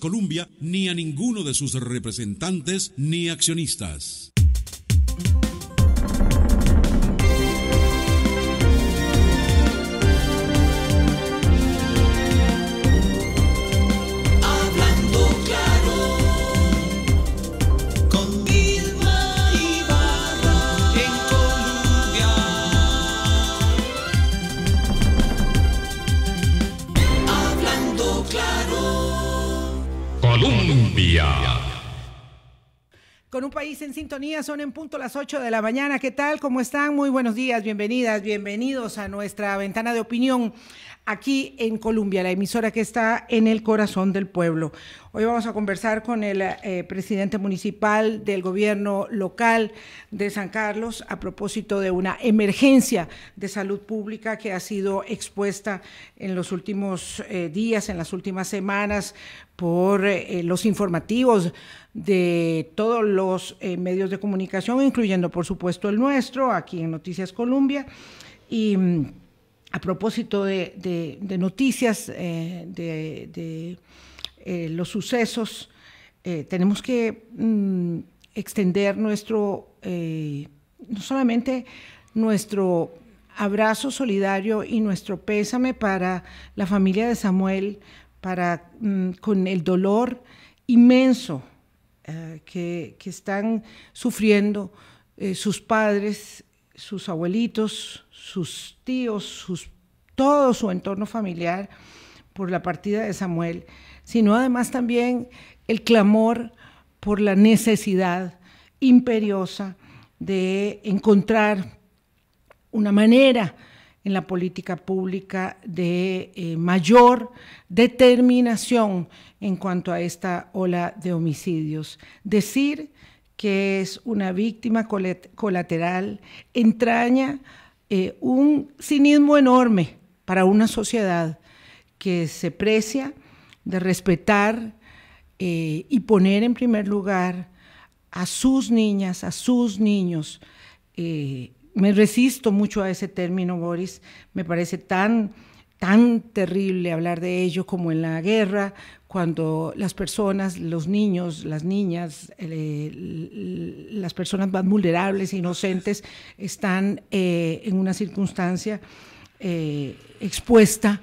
Colombia, ni a ninguno de sus representantes ni accionistas. con un país en sintonía. Son en punto las 8 de la mañana. ¿Qué tal? ¿Cómo están? Muy buenos días, bienvenidas, bienvenidos a nuestra ventana de opinión aquí en Colombia, la emisora que está en el corazón del pueblo. Hoy vamos a conversar con el eh, presidente municipal del gobierno local de San Carlos a propósito de una emergencia de salud pública que ha sido expuesta en los últimos eh, días, en las últimas semanas, por eh, los informativos de todos los medios de comunicación, incluyendo por supuesto el nuestro, aquí en Noticias Colombia. Y mm, a propósito de, noticias, eh, de, eh, los sucesos, eh, tenemos que mm, extender nuestro, no solamente nuestro abrazo solidario y nuestro pésame para la familia de Samuel, para, mm, con el dolor inmenso que, están sufriendo sus padres sus abuelitos, sus tíos, sus, todo su entorno familiar por la partida de Samuel, sino además también el clamor por la necesidad imperiosa de encontrar una manera en la política pública de eh, mayor determinación en cuanto a esta ola de homicidios. Decir que es una víctima colateral, entraña eh, un cinismo enorme para una sociedad que se precia de respetar eh, y poner en primer lugar a sus niñas, a sus niños. Eh, me resisto mucho a ese término, Boris. Me parece tan, tan terrible hablar de ello como en la guerra, cuando las personas, los niños, las niñas, eh, las personas más vulnerables, inocentes, están eh, en una circunstancia eh, expuesta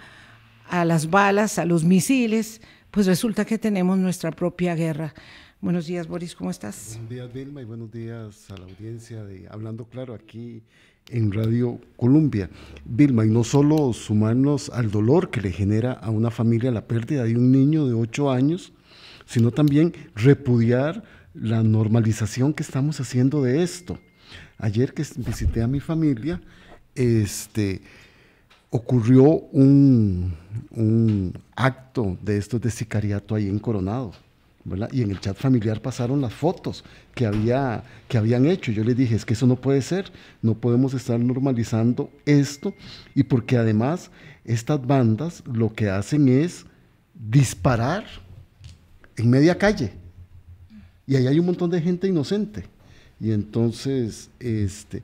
a las balas, a los misiles, pues resulta que tenemos nuestra propia guerra. Buenos días, Boris, ¿cómo estás? Buenos días, Vilma, y buenos días a la audiencia de Hablando Claro aquí en Radio Columbia, Vilma, y no solo sumarnos al dolor que le genera a una familia la pérdida de un niño de 8 años, sino también repudiar la normalización que estamos haciendo de esto. Ayer que visité a mi familia, este, ocurrió un, un acto de estos de sicariato ahí en Coronado y en el chat familiar pasaron las fotos que, había, que habían hecho. Yo les dije, es que eso no puede ser, no podemos estar normalizando esto, y porque además estas bandas lo que hacen es disparar en media calle. Y ahí hay un montón de gente inocente. Y entonces, este,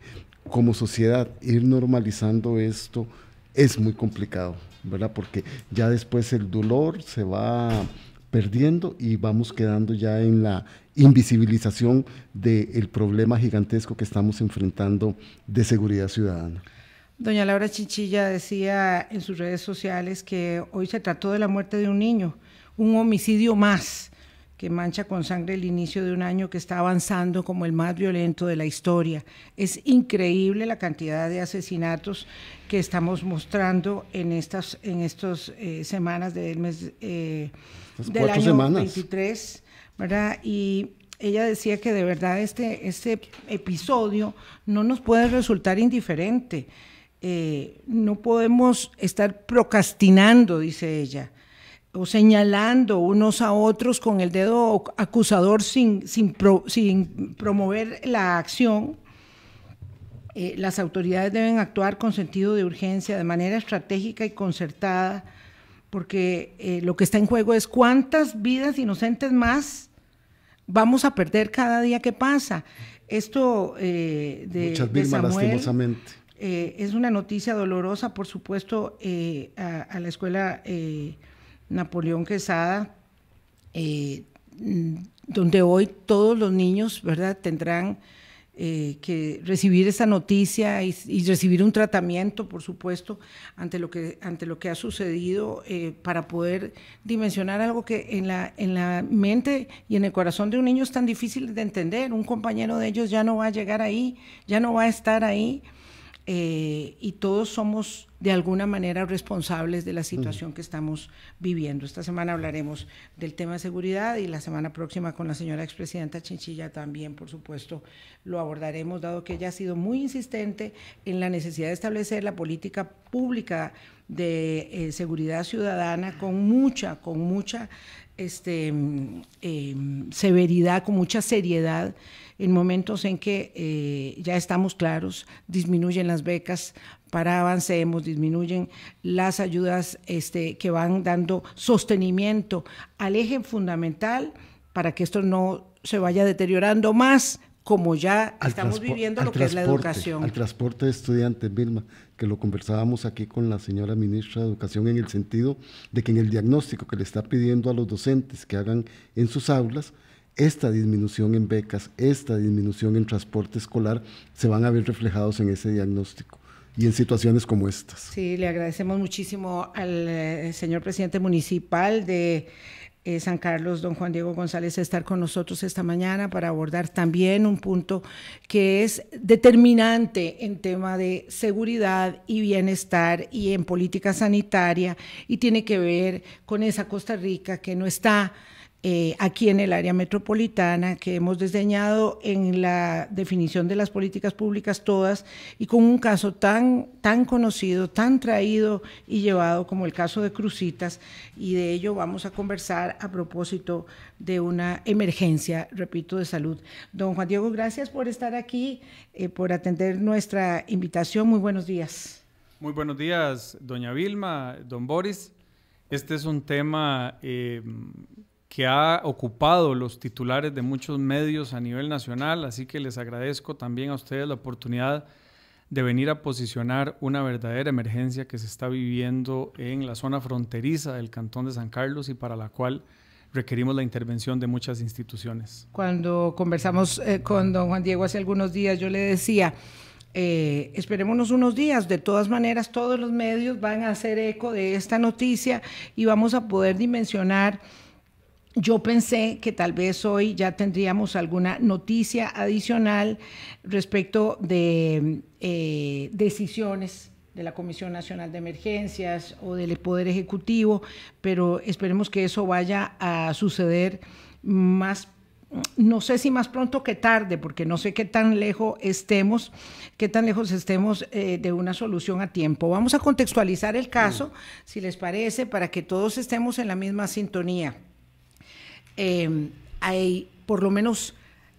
como sociedad, ir normalizando esto es muy complicado, ¿verdad? Porque ya después el dolor se va perdiendo y vamos quedando ya en la invisibilización del problema gigantesco que estamos enfrentando de seguridad ciudadana. Doña Laura Chinchilla decía en sus redes sociales que hoy se trató de la muerte de un niño, un homicidio más que mancha con sangre el inicio de un año que está avanzando como el más violento de la historia. Es increíble la cantidad de asesinatos que estamos mostrando en estas en estos, eh, semanas del mes eh, del año 23, ¿verdad? Y ella decía que de verdad este, este episodio no nos puede resultar indiferente. Eh, no podemos estar procrastinando, dice ella o señalando unos a otros con el dedo acusador sin, sin, promover la acción, eh, las autoridades deben actuar con sentido de urgencia, de manera estratégica y concertada, porque eh, lo que está en juego es cuántas vidas inocentes más vamos a perder cada día que pasa. Esto eh, de, es una noticia dolorosa, por supuesto, a, la escuela Napoleón Quesada, eh, donde hoy todos los niños, ¿verdad?, tendrán eh, que recibir esa noticia y, recibir un tratamiento, por supuesto, ante lo que, ante lo que ha sucedido eh, para poder dimensionar algo que en la, en la mente y en el corazón de un niño es tan difícil de entender. Un compañero de ellos ya no va a llegar ahí, ya no va a estar ahí. Eh, y todos somos de alguna manera responsables de la situación que estamos viviendo. Esta semana hablaremos del tema de seguridad y la semana próxima con la señora expresidenta Chinchilla también, por supuesto, lo abordaremos, dado que ella ha sido muy insistente en la necesidad de establecer la política pública de eh, seguridad ciudadana con mucha, con mucha este, mm, eh, severidad, con mucha seriedad en momentos en que eh, ya estamos claros, disminuyen las becas para avancemos, disminuyen las ayudas este, que van dando sostenimiento al eje fundamental para que esto no se vaya deteriorando más como ya estamos viviendo lo que es la educación. Al transporte de estudiantes, Vilma, que lo conversábamos aquí con la señora ministra de Educación en el sentido de que en el diagnóstico que le está pidiendo a los docentes que hagan en sus aulas, esta disminución en becas, esta disminución en transporte escolar, se van a ver reflejados en ese diagnóstico y en situaciones como estas. Sí, le agradecemos muchísimo al eh, señor presidente municipal de eh, San Carlos, don Juan Diego González, estar con nosotros esta mañana para abordar también un punto que es determinante en tema de seguridad y bienestar y en política sanitaria y tiene que ver con esa Costa Rica que no está eh, aquí en el área metropolitana, que hemos desdeñado en la definición de las políticas públicas todas, y con un caso tan, tan conocido, tan traído y llevado como el caso de Crucitas, y de ello vamos a conversar a propósito de una emergencia, repito, de salud. Don Juan Diego, gracias por estar aquí, eh, por atender nuestra invitación. Muy buenos días. Muy buenos días, doña Vilma, don Boris. Este es un tema eh, que ha ocupado los titulares de muchos medios a nivel nacional, así que les agradezco también a ustedes la oportunidad de venir a posicionar una verdadera emergencia que se está viviendo en la zona fronteriza del Cantón de San Carlos y para la cual requerimos la intervención de muchas instituciones. Cuando conversamos eh, con don Juan Diego hace algunos días, yo le decía, eh, esperémonos unos días, de todas maneras todos los medios van a hacer eco de esta noticia y vamos a poder dimensionar yo pensé que tal vez hoy ya tendríamos alguna noticia adicional respecto de eh, decisiones de la Comisión Nacional de Emergencias o del Poder Ejecutivo, pero esperemos que eso vaya a suceder más no sé si más pronto que tarde, porque no sé qué tan lejos estemos, qué tan lejos estemos eh, de una solución a tiempo. Vamos a contextualizar el caso, si les parece, para que todos estemos en la misma sintonía. Em, hay por lo menos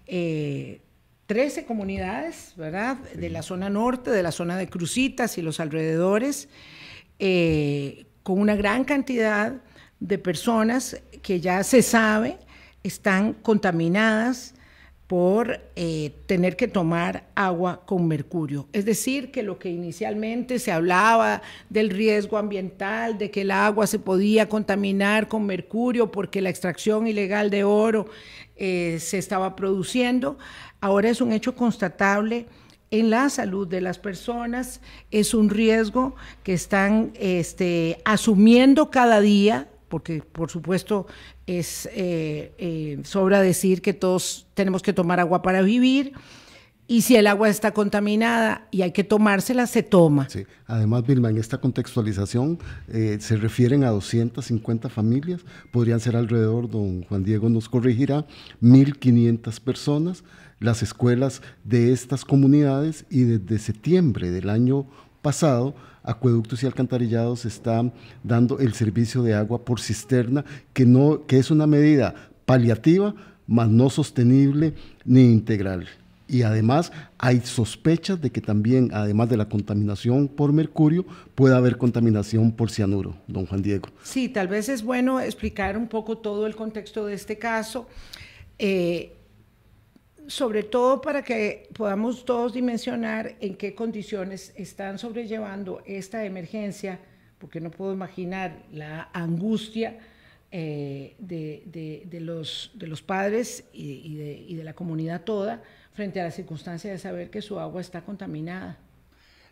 13 eh, comunidades, ¿verdad? De la zona norte, de la zona de Crucitas y los alrededores, eh, con una gran cantidad de personas que ya se sabe están contaminadas por eh, tener que tomar agua con mercurio. Es decir, que lo que inicialmente se hablaba del riesgo ambiental, de que el agua se podía contaminar con mercurio porque la extracción ilegal de oro eh, se estaba produciendo, ahora es un hecho constatable en la salud de las personas, es un riesgo que están este, asumiendo cada día porque por supuesto es eh, eh, sobra decir que todos tenemos que tomar agua para vivir. Y si el agua está contaminada y hay que tomársela, se toma. Sí. Además, Vilma, en esta contextualización eh, se refieren a 250 familias, podrían ser alrededor, don Juan Diego nos corregirá, 1.500 personas. Las escuelas de estas comunidades y desde septiembre del año pasado, Acueductos y Alcantarillados están dando el servicio de agua por cisterna, que, no, que es una medida paliativa, mas no sostenible ni integral. Y además hay sospechas de que también, además de la contaminación por mercurio, puede haber contaminación por cianuro, don Juan Diego. Sí, tal vez es bueno explicar un poco todo el contexto de este caso. Eh, sobre todo para que podamos todos dimensionar en qué condiciones están sobrellevando esta emergencia, porque no puedo imaginar la angustia eh, de, de, los, padres y, de, y de la comunidad toda frente a la circunstancia de saber que su agua está contaminada.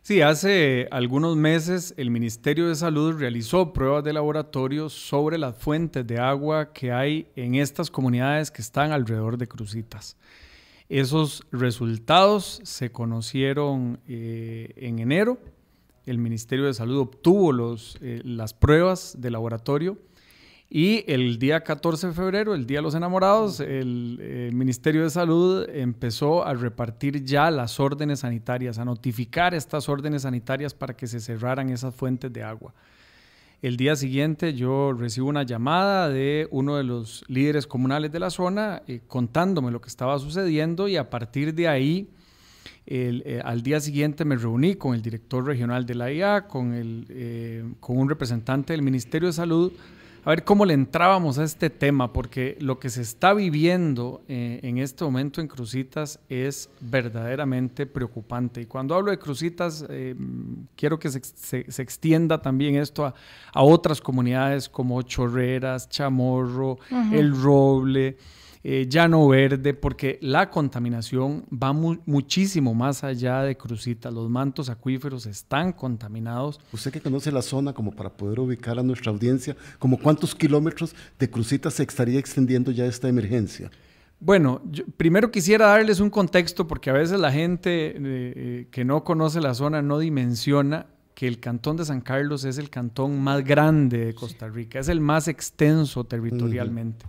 Sí, hace algunos meses el Ministerio de Salud realizó pruebas de laboratorio sobre las fuentes de agua que hay en estas comunidades que están alrededor de Crucitas. Esos resultados se conocieron eh, en enero. El Ministerio de Salud obtuvo eh, las pruebas de laboratorio y el día 14 de febrero, el Día de los Enamorados, el eh, Ministerio de Salud empezó a repartir ya las órdenes sanitarias, a notificar estas órdenes sanitarias para que se cerraran esas fuentes de agua. El día siguiente yo recibo una llamada de uno de los líderes comunales de la zona eh, contándome lo que estaba sucediendo y a partir de ahí, eh, al día siguiente me reuní con el director regional de la IA, con, el, eh, con un representante del Ministerio de Salud a ver cómo le entrábamos a este tema, porque lo que se está viviendo eh, en este momento en Crucitas es verdaderamente preocupante. Y cuando hablo de Crucitas, eh, quiero que se, extienda también esto a, otras comunidades como Chorreras, Chamorro, El Roble ya eh, no Verde, porque la contaminación va muchísimo más allá de Crucita. Los mantos acuíferos están contaminados. Usted que conoce la zona, como para poder ubicar a nuestra audiencia, ¿como cuántos kilómetros de Crucita se estaría extendiendo ya esta emergencia? Bueno, primero quisiera darles un contexto porque a veces la gente eh, eh, que no conoce la zona no dimensiona que el cantón de San Carlos es el cantón más grande de Costa Rica, es el más extenso territorialmente.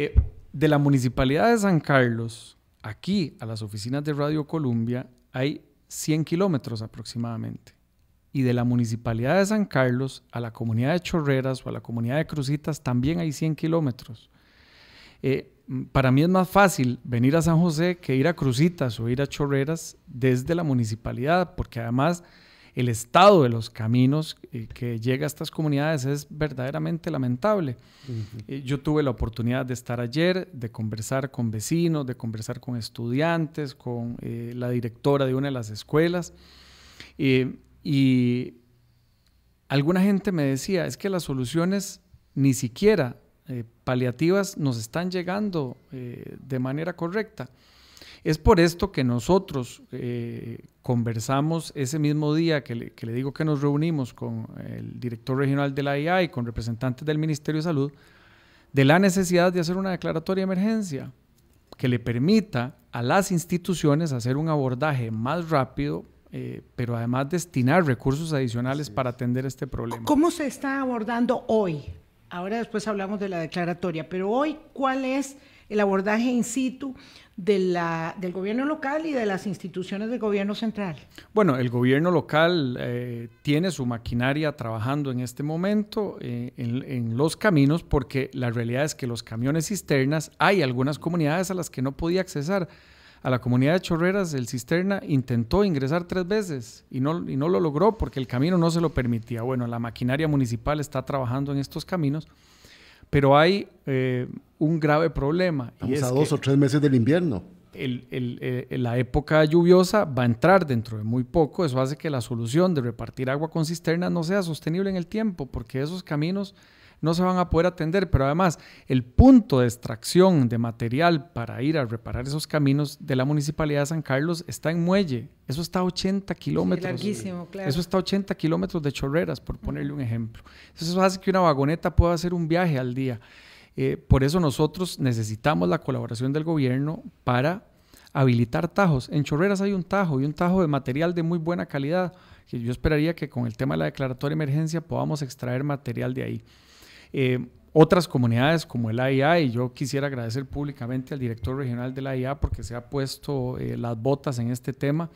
Eh, de la Municipalidad de San Carlos, aquí a las oficinas de Radio Colombia, hay 100 kilómetros aproximadamente. Y de la Municipalidad de San Carlos a la comunidad de Chorreras o a la comunidad de Cruzitas también hay 100 kilómetros. Eh, para mí es más fácil venir a San José que ir a Cruzitas o ir a Chorreras desde la municipalidad, porque además el estado de los caminos eh, que llega a estas comunidades es verdaderamente lamentable. Eh, yo tuve la oportunidad de estar ayer, de conversar con vecinos, de conversar con estudiantes, con eh, la directora de una de las escuelas. y alguna gente me decía, es que las soluciones ni siquiera paliativas nos están llegando de manera correcta. Es por esto que nosotros eh, conversamos ese mismo día que le, digo que nos reunimos con el director regional de la IA y con representantes del Ministerio de Salud, de la necesidad de hacer una declaratoria de emergencia que le permita a las instituciones hacer un abordaje más rápido, eh, pero además destinar recursos adicionales para atender este problema. ¿Cómo se está abordando hoy? Ahora después hablamos de la declaratoria, pero hoy, ¿cuál es el abordaje in situ del gobierno local y de las instituciones del gobierno central? Bueno, el gobierno local eh, tiene su maquinaria trabajando en este momento eh, en, los caminos porque la realidad es que los camiones cisternas, hay algunas comunidades a las que no podía accesar. A la comunidad de Chorreras, el cisterna intentó ingresar tres veces y no, y no lo logró porque el camino no se lo permitía. Bueno, la maquinaria municipal está trabajando en estos caminos pero hay eh, un grave problema. Estamos a dos o tres meses del invierno. Eh, la época lluviosa va a entrar dentro de muy poco. Eso hace que la solución de repartir agua con cisterna no sea sostenible en el tiempo, porque esos caminos no se van a poder atender, pero además el punto de extracción de material para ir a reparar esos caminos de la Municipalidad de San Carlos está en Muelle. Eso está a 80 kilómetros. Eso está a 80 kilómetros de Chorreras, por ponerle un ejemplo. eso hace que una vagoneta pueda hacer un viaje al día. Eh, por eso nosotros necesitamos la colaboración del gobierno para habilitar tajos. En Chorreras hay un tajo y un tajo de material de muy buena calidad, que yo esperaría que con el tema de la declaratoria de emergencia podamos extraer material de ahí. Eh, otras comunidades como el AIA, y yo quisiera agradecer públicamente al director regional del AIA porque se ha puesto eh, las botas en este tema,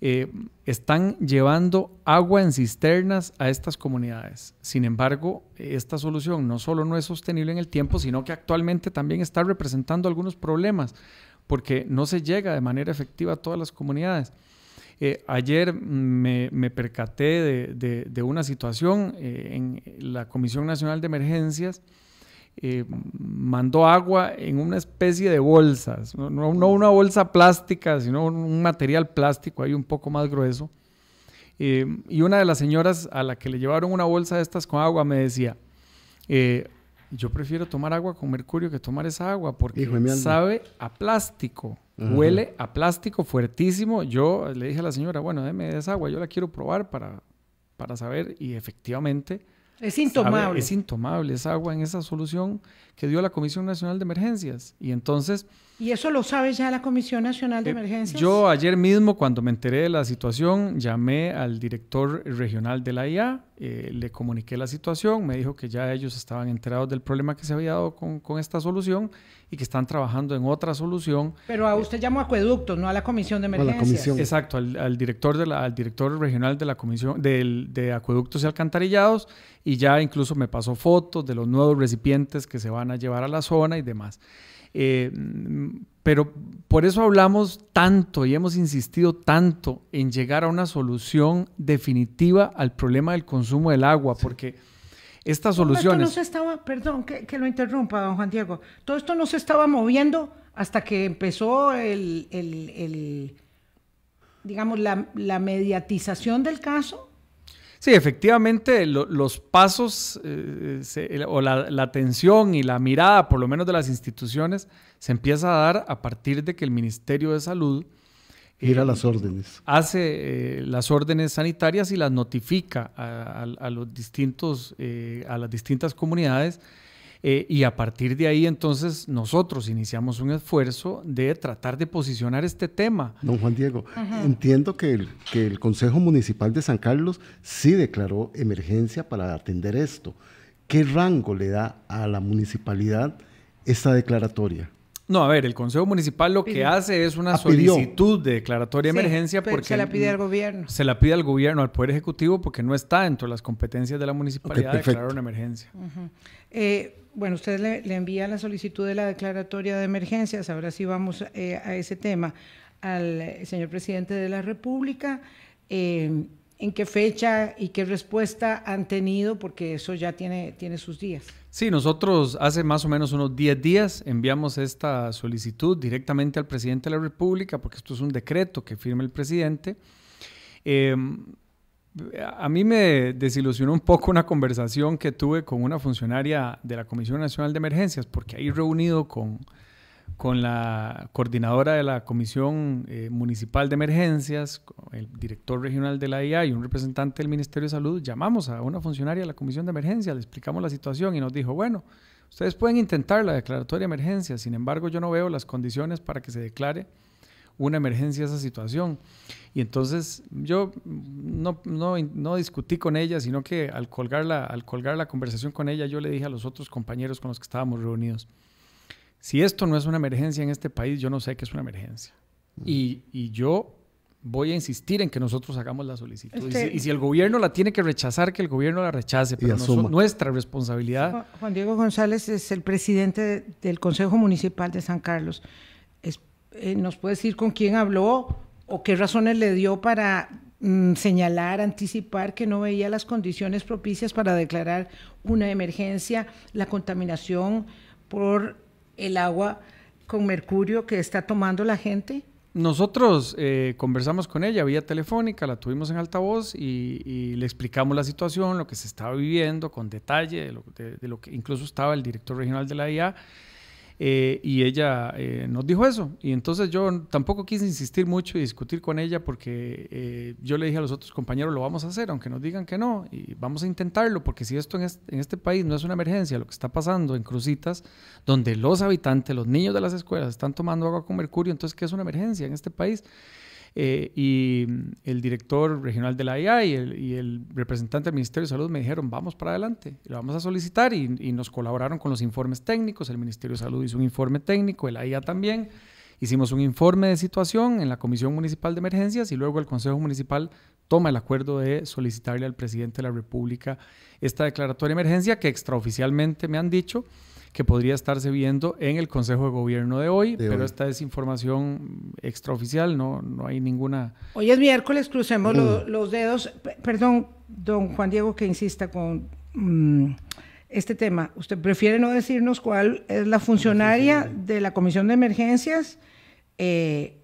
eh, están llevando agua en cisternas a estas comunidades. Sin embargo, esta solución no solo no es sostenible en el tiempo, sino que actualmente también está representando algunos problemas porque no se llega de manera efectiva a todas las comunidades. Eh, ayer me, percaté de, una situación eh, en la Comisión Nacional de Emergencias. Eh, mandó agua en una especie de bolsas, no, una bolsa plástica, sino un material plástico ahí un poco más grueso. y una de las señoras a la que le llevaron una bolsa de estas con agua me decía, yo prefiero tomar agua con mercurio que tomar esa agua porque sabe a plástico. Huele a plástico fuertísimo. Yo le dije a la señora, bueno, déme esa agua, yo la quiero probar para, para saber. Y efectivamente... Es intomable. es intomable esa agua en esa solución que dio la Comisión Nacional de Emergencias. Y entonces ¿Y eso lo sabe ya la Comisión Nacional de eh, Emergencias? yo ayer mismo, cuando me enteré de la situación, llamé al director regional de la IA, eh, le comuniqué la situación, me dijo que ya ellos estaban enterados del problema que se había dado con, esta solución y que están trabajando en otra solución. Pero a usted llamó a Acueductos, no a la Comisión de Emergencias. la comisión. Exacto, al, director de al director regional de la Comisión de Acueductos y Alcantarillados y ya incluso me pasó fotos de los nuevos recipientes que se van a llevar a la zona y demás. Eh, pero por eso hablamos tanto y hemos insistido tanto en llegar a una solución definitiva al problema del consumo del agua, porque estas soluciones... no se estaba, perdón que, lo interrumpa, don Juan Diego, todo esto no se estaba moviendo hasta que empezó el, digamos, la, la mediatización del caso Sí, efectivamente, los pasos eh, o la, atención y la mirada, por lo menos de las instituciones, se empieza a dar a partir de que el Ministerio de Salud... ir eh, las órdenes. Hace eh, las órdenes sanitarias y las notifica los distintos, a las distintas comunidades eh, y a partir de ahí entonces nosotros iniciamos un esfuerzo de tratar de posicionar este tema. Don Juan Diego, entiendo que el, que el Consejo Municipal de San Carlos sí declaró emergencia para atender esto. ¿Qué rango le da a la municipalidad esta declaratoria? No, a ver, el Consejo Municipal lo que hace es una ah, solicitud de declaratoria de emergencia porque... Se la pide al gobierno. Se la pide al gobierno, al Poder Ejecutivo, porque no está dentro de las competencias de la municipalidad declarar una emergencia. Bueno, usted le, envía la solicitud de la declaratoria de emergencias, ahora sí vamos eh, a ese tema, al eh, señor presidente de la República. Eh, ¿En qué fecha y qué respuesta han tenido? Porque eso ya tiene, tiene sus días. Sí, nosotros hace más o menos unos 10 días enviamos esta solicitud directamente al presidente de la República, porque esto es un decreto que firma el presidente a mí me desilusionó un poco una conversación que tuve con una funcionaria de la Comisión Nacional de Emergencias, porque ahí reunido con, la coordinadora de la Comisión eh, Municipal de Emergencias, el director regional de la IA y un representante del Ministerio de Salud, llamamos a una funcionaria de la Comisión de Emergencias, le explicamos la situación y nos dijo, bueno, ustedes pueden intentar la declaratoria de emergencia, sin embargo yo no veo las condiciones para que se declare una emergencia esa situación. Y entonces yo no, discutí con ella, sino que al colgar, la, al colgar la conversación con ella, yo le dije a los otros compañeros con los que estábamos reunidos, si esto no es una emergencia en este país, yo no sé qué es una emergencia. Mm. Y, yo voy a insistir en que nosotros hagamos la solicitud. y, si, este el gobierno la tiene que rechazar, que el gobierno la rechace, pero no, nuestra responsabilidad. Juan Diego González es el presidente del Consejo Municipal de San Carlos. Eh, ¿nos puede decir con quién habló o qué razones le dio para mm, señalar, anticipar que no veía las condiciones propicias para declarar una emergencia, la contaminación por el agua con mercurio que está tomando la gente? Nosotros eh, conversamos con ella vía telefónica, la tuvimos en altavoz y, y, le explicamos la situación, lo que se estaba viviendo con detalle, de lo, de lo que incluso estaba el director regional de la IA eh, y ella eh, nos dijo eso. Y entonces yo tampoco quise insistir mucho y discutir con ella porque eh, yo le dije a los otros compañeros, lo vamos a hacer, aunque nos digan que no, y vamos a intentarlo, porque si esto en este, en este país no es una emergencia, lo que está pasando en Crucitas, donde los habitantes, los niños de las escuelas están tomando agua con mercurio, entonces, ¿qué es una emergencia en este país? Eh, y mm, el director regional de la IA y el, representante del Ministerio de Salud me dijeron, vamos para adelante, lo vamos a solicitar y, nos colaboraron con los informes técnicos, el Ministerio de Salud hizo un informe técnico, el IA también. Hicimos un informe de situación en la Comisión Municipal de Emergencias y luego el Consejo Municipal toma el acuerdo de solicitarle al presidente de la República esta declaratoria de emergencia que extraoficialmente me han dicho que podría estarse viendo en el Consejo de Gobierno de hoy, pero esta es información extraoficial, no, no hay ninguna... Hoy es miércoles, crucemos mm. los dedos. perdón, don Juan Diego, que insista con mm, este tema. ¿Usted prefiere no decirnos cuál es la funcionaria de la Comisión de Emergencias? Eh,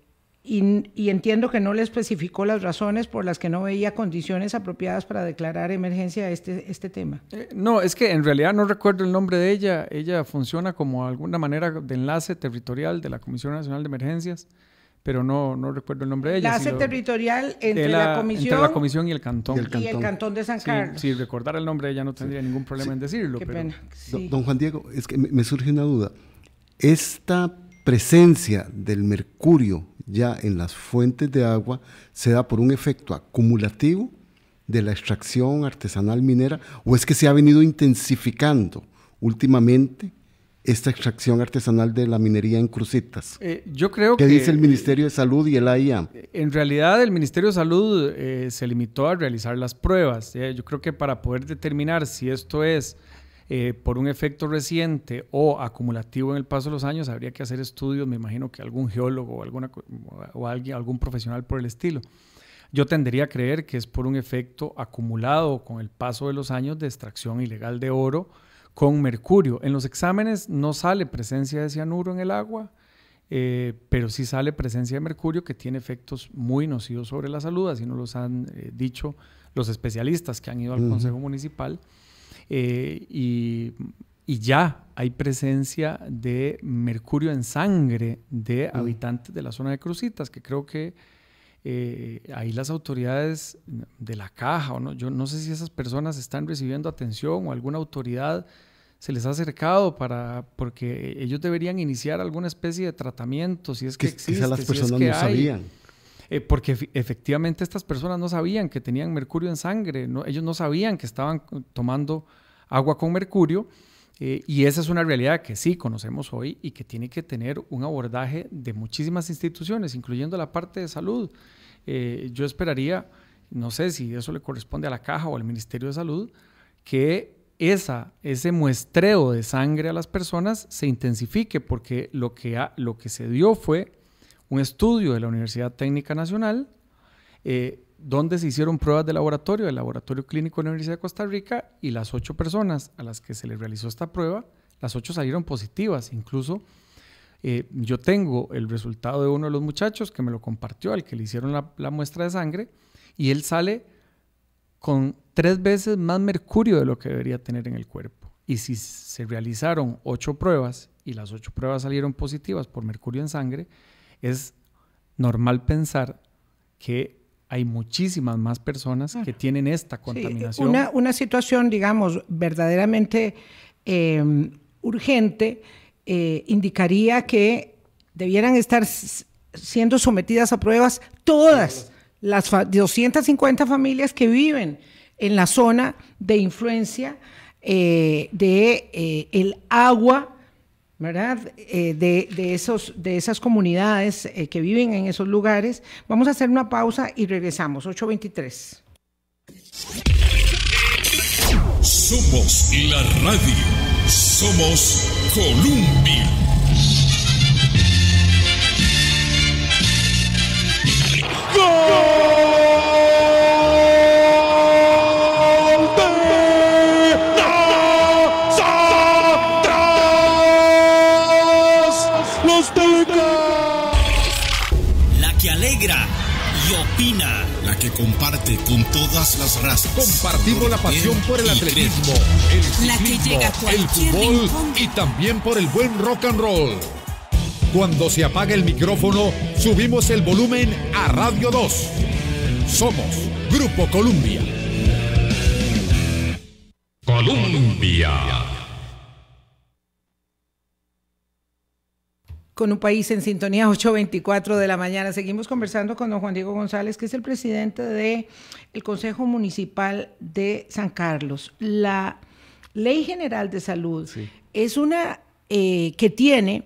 y, entiendo que no le especificó las razones por las que no veía condiciones apropiadas para declarar emergencia este, este tema. Eh, no, es que en realidad no recuerdo el nombre de ella. Ella funciona como alguna manera de enlace territorial de la Comisión Nacional de Emergencias, pero no, no recuerdo el nombre de ella. Enlace territorial entre la, comisión, y el Cantón. Y el Cantón, de San Carlos. Si recordara el nombre de ella no tendría ningún problema en decirlo. pena. Don Juan Diego, es que me surge una duda. Esta presencia del mercurio ya en las fuentes de agua se da por un efecto acumulativo de la extracción artesanal minera o es que se ha venido intensificando últimamente esta extracción artesanal de la minería en Crucitas? Eh, yo creo que... dice el eh, Ministerio de Salud y el AIA? En realidad el Ministerio de Salud eh, se limitó a realizar las pruebas. yo creo que para poder determinar si esto es eh, por un efecto reciente o acumulativo en el paso de los años, habría que hacer estudios, me imagino que algún geólogo o, algún profesional por el estilo. Yo tendría a creer que es por un efecto acumulado con el paso de los años de extracción ilegal de oro con mercurio. En los exámenes no sale presencia de cianuro en el agua, eh, pero sí sale presencia de mercurio que tiene efectos muy nocivos sobre la salud, así nos los han eh, dicho los especialistas que han ido al Consejo Municipal. Eh, y, ya hay presencia de mercurio en sangre de mm. habitantes de la zona de Crucitas, que creo que eh, ahí las autoridades de la caja, o no, yo no sé si esas personas están recibiendo atención o alguna autoridad se les ha acercado para, porque ellos deberían iniciar alguna especie de tratamiento, si es que, que las personas no sabían. Eh, porque efectivamente estas personas no sabían que tenían mercurio en sangre, no, ellos no sabían que estaban tomando agua con mercurio. Eh, y esa es una realidad que sí conocemos hoy y que tiene que tener un abordaje de muchísimas instituciones, incluyendo la parte de salud. Eh, yo esperaría, no sé si eso le corresponde a la caja o al Ministerio de Salud, que esa, ese muestreo de sangre a las personas se intensifique, porque lo que, lo que se dio fue un estudio de la Universidad Técnica Nacional, eh, donde se hicieron pruebas de laboratorio del Laboratorio Clínico de la Universidad de Costa Rica y las ocho personas a las que se le realizó esta prueba, las ocho salieron positivas. Incluso eh, yo tengo el resultado de uno de los muchachos que me lo compartió, al que le hicieron la, la muestra de sangre, y él sale con tres veces más mercurio de lo que debería tener en el cuerpo. Y si se realizaron ocho pruebas y las ocho pruebas salieron positivas por mercurio en sangre, es normal pensar que hay muchísimas más personas que tienen esta contaminación. una, situación, digamos, verdaderamente em, urgente eh, indicaría que debieran estar siendo sometidas a pruebas todas las 250 familias que viven en la zona de influencia del eh, de eh, el agua ¿verdad? Eh, de, esos, de esas comunidades eh, que viven en esos lugares. Vamos a hacer una pausa y regresamos, 8.23. Somos la radio, somos Colombia. ¡Gol! con todas las razas. Compartimos la pasión por el atletismo, el ciclismo, el fútbol y también por el buen rock and roll. Cuando se apaga el micrófono, subimos el volumen a Radio 2. Somos Grupo Columbia. Columbia. con un país en sintonía 8.24 de la mañana. Seguimos conversando con don Juan Diego González, que es el presidente del Consejo Municipal de San Carlos. La Ley General de Salud es una eh, que tiene,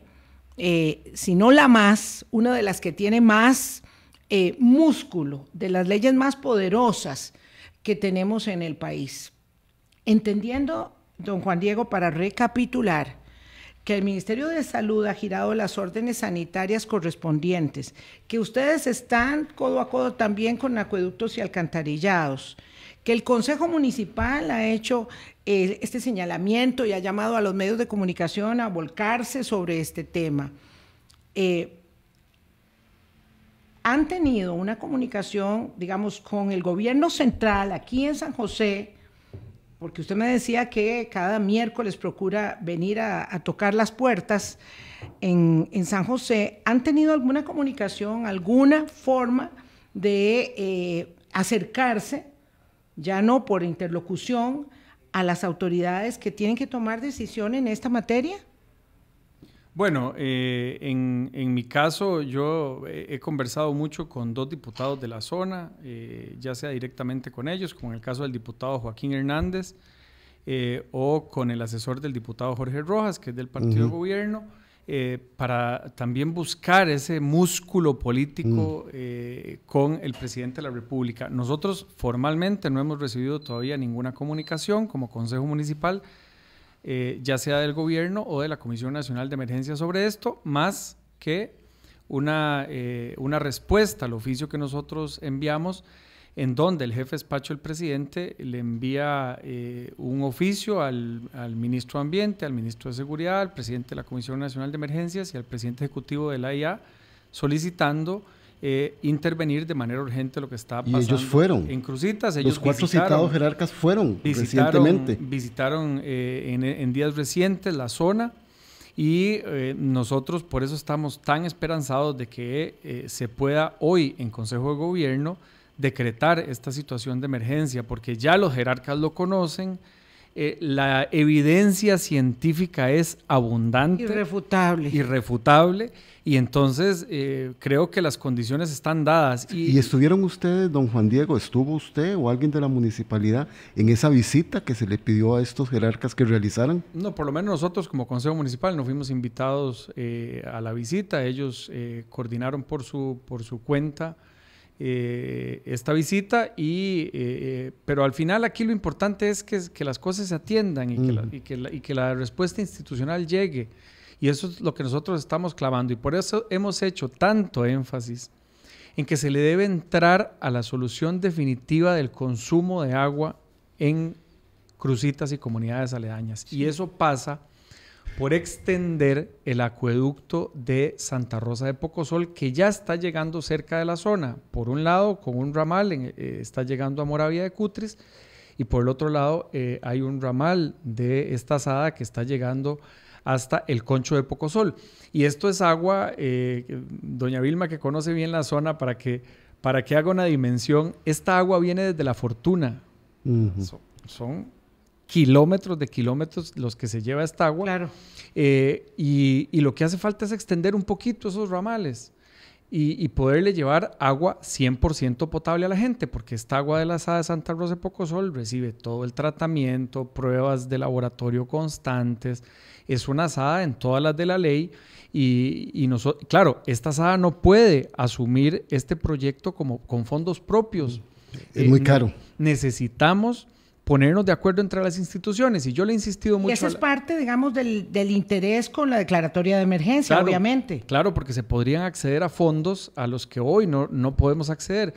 eh, si no la más, una de las que tiene más eh, músculo, de las leyes más poderosas que tenemos en el país. Entendiendo, don Juan Diego, para recapitular, que el Ministerio de Salud ha girado las órdenes sanitarias correspondientes, que ustedes están codo a codo también con acueductos y alcantarillados, que el Consejo Municipal ha hecho eh, este señalamiento y ha llamado a los medios de comunicación a volcarse sobre este tema. Eh, han tenido una comunicación, digamos, con el gobierno central aquí en San José, porque usted me decía que cada miércoles procura venir a, tocar las puertas en, San José, ¿han tenido alguna comunicación, alguna forma de eh, acercarse, ya no por interlocución, a las autoridades que tienen que tomar decisión en esta materia? Bueno, eh, en, mi caso yo he conversado mucho con dos diputados de la zona, eh, ya sea directamente con ellos, como en el caso del diputado Joaquín Hernández, eh, o con el asesor del diputado Jorge Rojas, que es del partido de gobierno, para también buscar ese músculo político mm. con el presidente de la República. Nosotros formalmente no hemos recibido todavía ninguna comunicación como Consejo Municipal eh, ya sea del gobierno o de la Comisión Nacional de Emergencias sobre esto, más que eh, una, respuesta al oficio que nosotros enviamos, en donde el jefe despacho del presidente le envía eh, un oficio al, al, ministro de Ambiente, al ministro de Seguridad, al presidente de la Comisión Nacional de Emergencias y al presidente ejecutivo de la IA solicitando eh, intervenir de manera urgente lo que está pasando. Y ellos fueron. En Cruzitas, ellos Los cuatro citados jerarcas fueron recientemente. Visitaron eh, en, días recientes la zona y eh, nosotros por eso estamos tan esperanzados de que se pueda hoy en Consejo de Gobierno decretar esta situación de emergencia, porque ya los jerarcas lo conocen, eh, la evidencia científica es abundante. Irrefutable. Irrefutable. Y entonces eh, creo que las condiciones están dadas. Y, estuvieron ustedes, don Juan Diego, estuvo usted o alguien de la municipalidad en esa visita que se le pidió a estos jerarcas que realizaran? No, por lo menos nosotros como Consejo Municipal no fuimos invitados eh, a la visita. Ellos coordinaron por su, por su cuenta eh, esta visita, y, eh, pero al final aquí lo importante es que, que las cosas se atiendan y, que la, respuesta institucional llegue. Y eso es lo que nosotros estamos clavando y por eso hemos hecho tanto énfasis en que se le debe entrar a la solución definitiva del consumo de agua en crucitas y comunidades aledañas. Y eso pasa por extender el acueducto de Santa Rosa de Pocosol, que ya está llegando cerca de la zona. Por un lado, con un ramal, eh, está llegando a Moravia de Cutris. y por el otro lado, eh, hay un ramal de esta asada que está llegando hasta el concho de Pocosol. Y esto es agua, eh, doña Vilma, que conoce bien la zona, para que, para que haga una dimensión, esta agua viene desde la fortuna. son kilómetros de kilómetros los que se lleva esta agua. Claro. Eh, y, lo que hace falta es extender un poquito esos ramales y, poderle llevar agua 100% potable a la gente, porque esta agua de la asada de Santa Rosa de Pocosol recibe todo el tratamiento, pruebas de laboratorio constantes, es una asada en todas las de la ley y, nosotros, claro, esta asada no puede asumir este proyecto como con fondos propios. Es muy eh, caro. Necesitamos ponernos de acuerdo entre las instituciones. Y yo le he insistido mucho. Y esa es parte, digamos, del, interés con la declaratoria de emergencia, obviamente. Claro, porque se podrían acceder a fondos a los que hoy no, podemos acceder.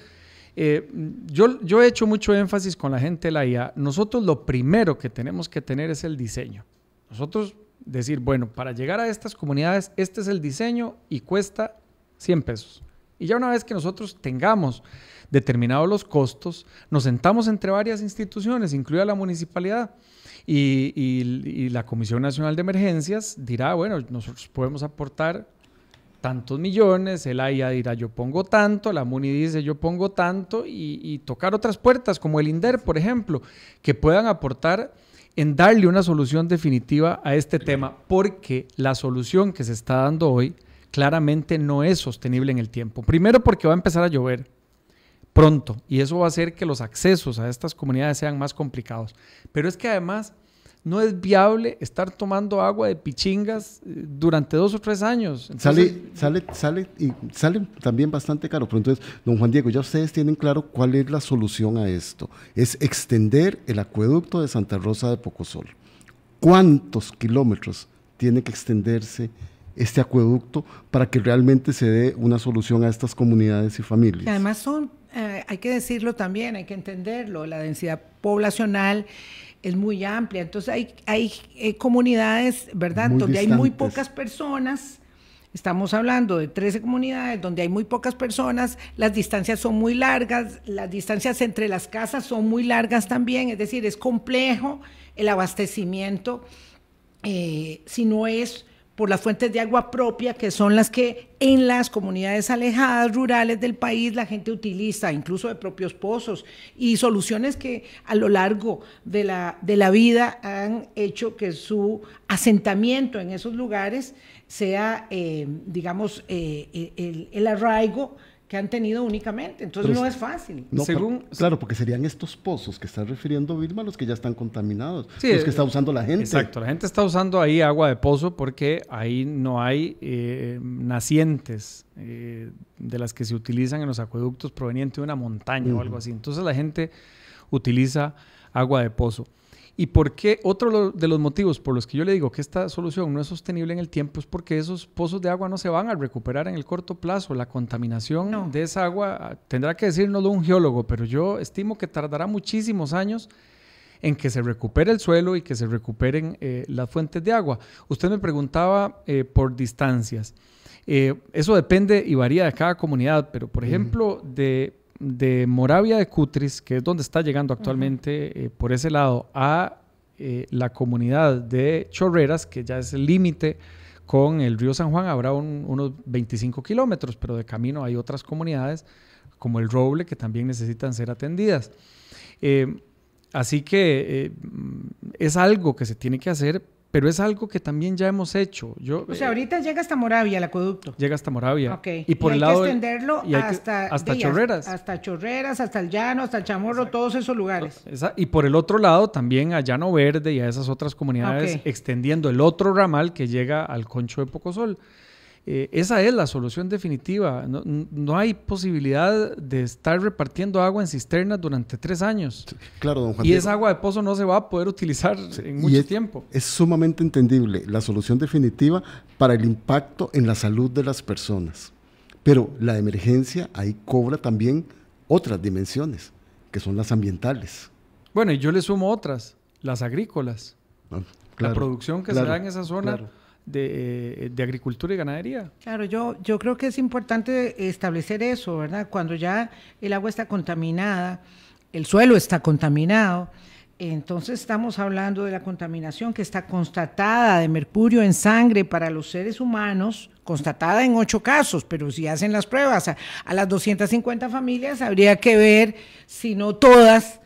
Eh, yo, yo he hecho mucho énfasis con la gente de la IA. Nosotros lo primero que tenemos que tener es el diseño. Nosotros decir, bueno, para llegar a estas comunidades, este es el diseño y cuesta 100 pesos. Y ya una vez que nosotros tengamos determinados los costos, nos sentamos entre varias instituciones, incluida la municipalidad, y, la Comisión Nacional de Emergencias dirá, bueno, nosotros podemos aportar tantos millones, el AIA dirá yo pongo tanto, la MUNI dice yo pongo tanto, y, y tocar otras puertas como el INDER, por ejemplo, que puedan aportar en darle una solución definitiva a este tema, porque la solución que se está dando hoy claramente no es sostenible en el tiempo. Primero porque va a empezar a llover pronto y eso va a hacer que los accesos a estas comunidades sean más complicados. Pero es que además no es viable estar tomando agua de pichingas eh, durante dos o tres años. sale, sale, sale, y sale también bastante caro. Pero entonces, don Juan Diego, ya ustedes tienen claro cuál es la solución a esto. Es extender el acueducto de Santa Rosa de Pocosol. ¿Cuántos kilómetros tiene que extenderse este acueducto para que realmente se dé una solución a estas comunidades y familias. además son, eh, hay que decirlo también, hay que entenderlo, la densidad poblacional es muy amplia, entonces hay, hay eh, comunidades, ¿verdad?, donde hay muy pocas personas. Estamos hablando de 13 comunidades donde hay muy pocas personas, las distancias son muy largas, las distancias entre las casas son muy largas también, es decir, es complejo el abastecimiento eh, si no es por las fuentes de agua propia, que son las que en las comunidades alejadas, rurales del país, la gente utiliza, incluso de propios pozos, y soluciones que a lo largo de la, vida han hecho que su asentamiento en esos lugares sea, eh, digamos, eh, eh, el arraigo que han tenido únicamente. Entonces no es fácil. claro, porque serían estos pozos que está refiriendo Vilma los que ya están contaminados, los que eh, está usando la gente. Exacto, la gente está usando ahí agua de pozo porque ahí no hay eh, nacientes eh, de las que se utilizan en los acueductos provenientes de una montaña o algo así. Entonces la gente utiliza agua de pozo. ¿Y por qué? Otro de los motivos por los que yo le digo que esta solución no es sostenible en el tiempo es porque esos pozos de agua no se van a recuperar en el corto plazo. La contaminación de esa agua ah, tendrá que decírnoslo un geólogo, pero yo estimo que tardará muchísimos años en que se recupere el suelo y que se recuperen eh, las fuentes de agua. Usted me preguntaba eh, por distancias. Eh, eso depende y varía de cada comunidad, pero por ejemplo, de de Moravia de Cutris, que es donde está llegando actualmente eh, por ese lado, a eh, la comunidad de Chorreras, que ya es el límite con el río San Juan, habrá unos 25 kilómetros, pero de camino hay otras comunidades como el Roble que también necesitan ser atendidas. Eh, así que es algo que se tiene que hacer, pero es algo que también ya hemos hecho. Yo, o sea, eh, ahorita llega hasta Moravia el acueducto. Llega hasta Moravia. Y por el lado. Que extenderlo hasta, Chorreras. Hasta, Chorreras, hasta el Llano, hasta el Chamorro, todos esos lugares. Ah, y por el otro lado también a Llano Verde y a esas otras comunidades, extendiendo el otro ramal que llega al Concho de Pocosol. Eh, esa es la solución definitiva. No, hay posibilidad de estar repartiendo agua en cisternas durante tres años. claro, don Juan. Y esa agua de pozo no se va a poder utilizar en mucho tiempo. Es sumamente entendible la solución definitiva para el impacto en la salud de las personas. Pero la emergencia ahí cobra también otras dimensiones, que son las ambientales. Bueno, y yo le sumo otras, las agrícolas. Ah, la producción que se da en esa zona. Eh, de, agricultura y ganadería. Claro, yo, yo creo que es importante establecer eso, ¿verdad? Cuando ya el agua está contaminada, el suelo está contaminado, entonces estamos hablando de la contaminación que está constatada de mercurio en sangre para los seres humanos, constatada en ocho casos, pero si hacen las pruebas a, a las 250 familias habría que ver si no todas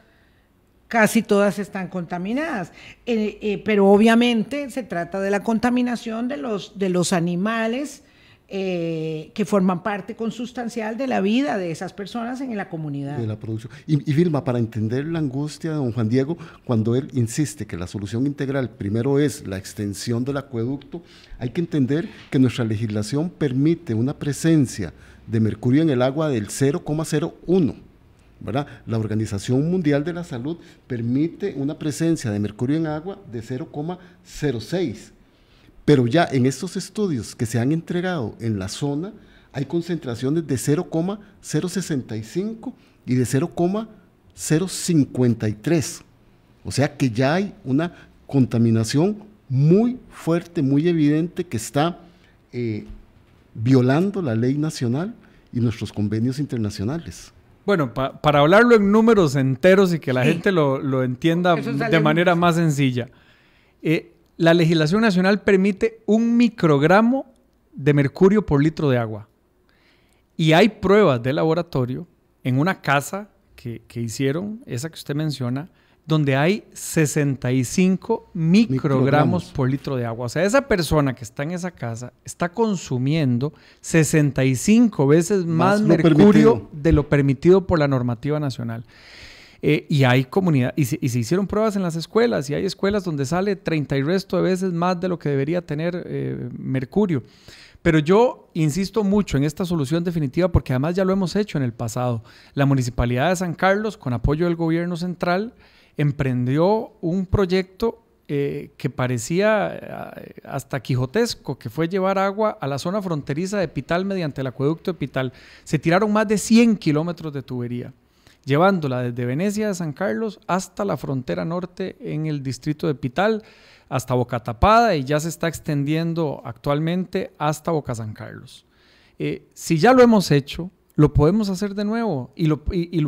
casi todas están contaminadas. Eh, eh, pero obviamente se trata de la contaminación de los, de los animales eh, que forman parte consustancial de la vida de esas personas en la comunidad. De la producción. Y, y Vilma, para entender la angustia de don Juan Diego, cuando él insiste que la solución integral primero es la extensión del acueducto, hay que entender que nuestra legislación permite una presencia de mercurio en el agua del 0,01 la Organización Mundial de la Salud permite una presencia de mercurio en agua de 0,06. Pero ya en estos estudios que se han entregado en la zona, hay concentraciones de 0,065 y de 0,053. O sea que ya hay una contaminación muy fuerte, muy evidente, que está eh, violando la ley nacional y nuestros convenios internacionales. Bueno, para hablarlo en números enteros y que la gente lo, entienda de manera más sencilla, eh, la legislación nacional permite un microgramo de mercurio por litro de agua. Y hay pruebas de laboratorio en una casa que hicieron, esa que usted menciona, donde hay 65 microgramos, por litro de agua. O sea, esa persona que está en esa casa está consumiendo 65 veces más, mercurio de lo permitido por la normativa nacional. Eh, y hay comunidad, y se, hicieron pruebas en las escuelas, y hay escuelas donde sale 30 y resto de veces más de lo que debería tener eh, mercurio. Pero yo insisto mucho en esta solución definitiva porque además ya lo hemos hecho en el pasado. La Municipalidad de San Carlos, con apoyo del gobierno central, emprendió un proyecto eh, que parecía eh, hasta quijotesco, que fue llevar agua a la zona fronteriza de Pital mediante el acueducto de Pital. Se tiraron más de 100 kilómetros de tubería, llevándola desde Venecia de San Carlos hasta la frontera norte en el distrito de Pital, hasta Boca Tapada y ya se está extendiendo actualmente hasta Boca San Carlos. Eh, si ya lo hemos hecho, lo podemos hacer de nuevo y lo,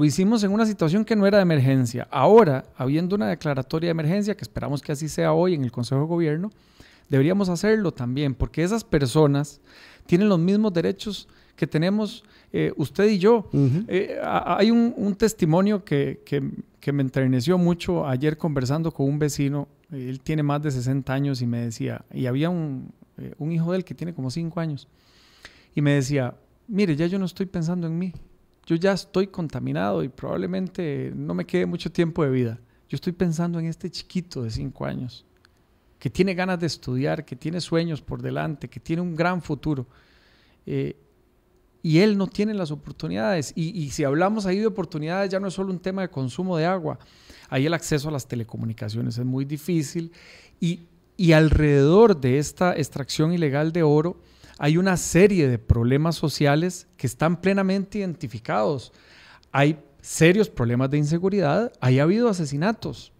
hicimos en una situación que no era de emergencia. Ahora, habiendo una declaratoria de emergencia, que esperamos que así sea hoy en el Consejo de Gobierno, deberíamos hacerlo también, porque esas personas tienen los mismos derechos que tenemos eh, usted y yo. Eh, hay un, testimonio que, me enterneció mucho ayer conversando con un vecino, él tiene más de 60 años y me decía, y había un, eh, un hijo de él que tiene como 5 años, y me decía, mire, ya yo no estoy pensando en mí, yo ya estoy contaminado y probablemente no me quede mucho tiempo de vida. Yo estoy pensando en este chiquito de 5 años, que tiene ganas de estudiar, que tiene sueños por delante, que tiene un gran futuro. Eh, y él no tiene las oportunidades. Y, si hablamos ahí de oportunidades, ya no es solo un tema de consumo de agua. Ahí el acceso a las telecomunicaciones es muy difícil. Y, y alrededor de esta extracción ilegal de oro, hay una serie de problemas sociales que están plenamente identificados. Hay serios problemas de inseguridad, hay habido asesinatos.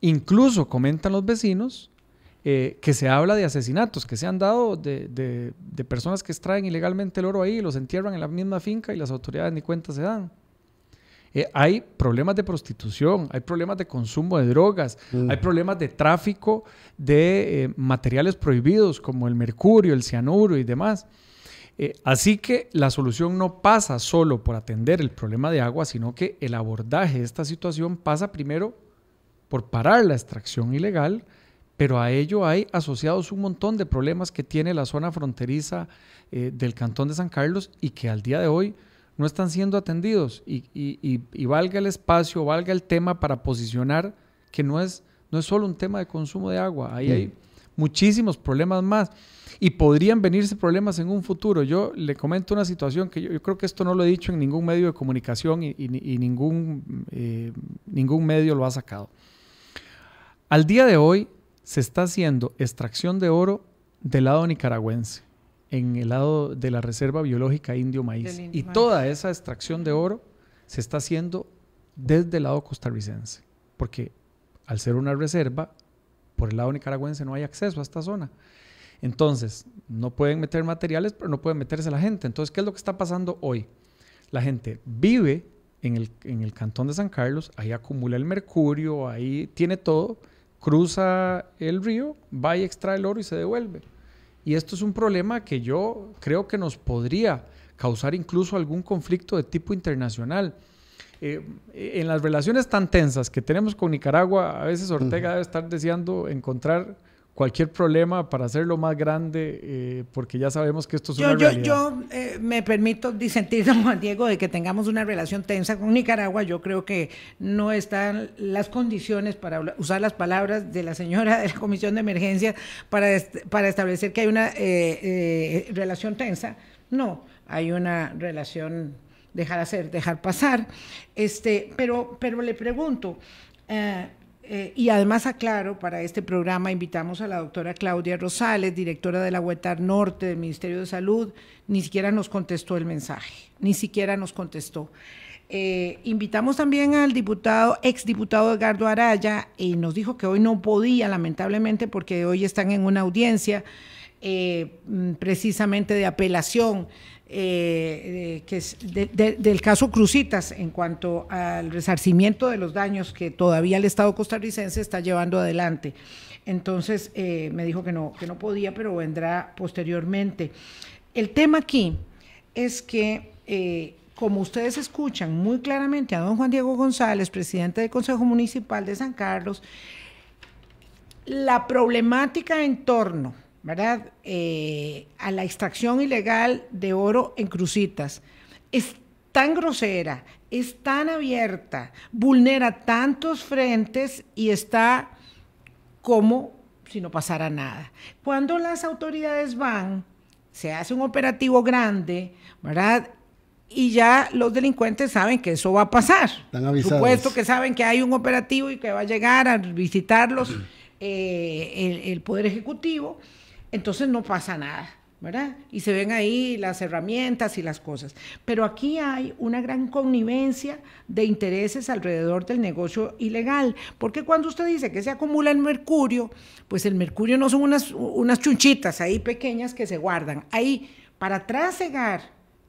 Incluso comentan los vecinos eh, que se habla de asesinatos que se han dado de, personas que extraen ilegalmente el oro ahí, y los entierran en la misma finca y las autoridades ni cuenta se dan. Eh, hay problemas de prostitución, hay problemas de consumo de drogas, mm. hay problemas de tráfico de eh, materiales prohibidos como el mercurio, el cianuro y demás. Eh, así que la solución no pasa solo por atender el problema de agua, sino que el abordaje de esta situación pasa primero por parar la extracción ilegal, pero a ello hay asociados un montón de problemas que tiene la zona fronteriza del Cantón de San Carlos y que al día de hoy no están siendo atendidos y, valga el espacio, valga el tema para posicionar que no es, no es solo un tema de consumo de agua, ahí hay muchísimos problemas más y podrían venirse problemas en un futuro. Yo le comento una situación que yo, creo que esto no lo he dicho en ningún medio de comunicación y, ningún, eh, ningún medio lo ha sacado. Al día de hoy se está haciendo extracción de oro del lado nicaragüense en el lado de la Reserva Biológica Indio Maíz. y toda esa extracción de oro se está haciendo desde el lado costarricense, porque al ser una reserva, por el lado nicaragüense no hay acceso a esta zona. Entonces, no pueden meter materiales, pero no pueden meterse la gente. Entonces, ¿qué es lo que está pasando hoy? La gente vive el, en el cantón de San Carlos, ahí acumula el mercurio, ahí tiene todo, cruza el río, va y extrae el oro y se devuelve. Y esto es un problema que yo creo que nos podría causar incluso algún conflicto de tipo internacional. Eh, en las relaciones tan tensas que tenemos con Nicaragua, a veces Ortega debe estar deseando encontrar cualquier problema para hacerlo más grande, eh, porque ya sabemos que esto es yo, una yo, Yo eh, me permito disentir, don Juan Diego, de que tengamos una relación tensa con Nicaragua. Yo creo que no están las condiciones para usar las palabras de la señora de la Comisión de Emergencia para, para establecer que hay una eh, relación tensa. No, hay una relación dejar hacer, dejar pasar. Este, pero, pero le pregunto, eh, y además aclaro, para este programa invitamos a la doctora Claudia Rosales, directora de la UETAR Norte del Ministerio de Salud, ni siquiera nos contestó el mensaje, ni siquiera nos contestó. Eh, invitamos también al diputado, exdiputado Edgardo Araya, y nos dijo que hoy no podía, lamentablemente, porque hoy están en una audiencia eh, mm, precisamente de apelación eh, que es del caso Cruzitas en cuanto al resarcimiento de los daños que todavía el Estado costarricense está llevando adelante. Entonces eh, me dijo que no, que no podía, pero vendrá posteriormente. El tema aquí es que, eh, como ustedes escuchan muy claramente a don Juan Diego González, presidente del Consejo Municipal de San Carlos, la problemática en torno ¿verdad? Eh, a la extracción ilegal de oro en crucitas. Es tan grosera, es tan abierta, vulnera tantos frentes y está como si no pasara nada. Cuando las autoridades van, se hace un operativo grande, ¿verdad? Y ya los delincuentes saben que eso va a pasar. Están avisados. Supuesto que saben que hay un operativo y que va a llegar a visitarlos eh, el Poder Ejecutivo entonces no pasa nada. ¿verdad? Y se ven ahí las herramientas y las cosas. Pero aquí hay una gran connivencia de intereses alrededor del negocio ilegal, porque cuando usted dice que se acumula el mercurio, pues el mercurio no son unas, unas chunchitas ahí pequeñas que se guardan. Ahí, para trasegar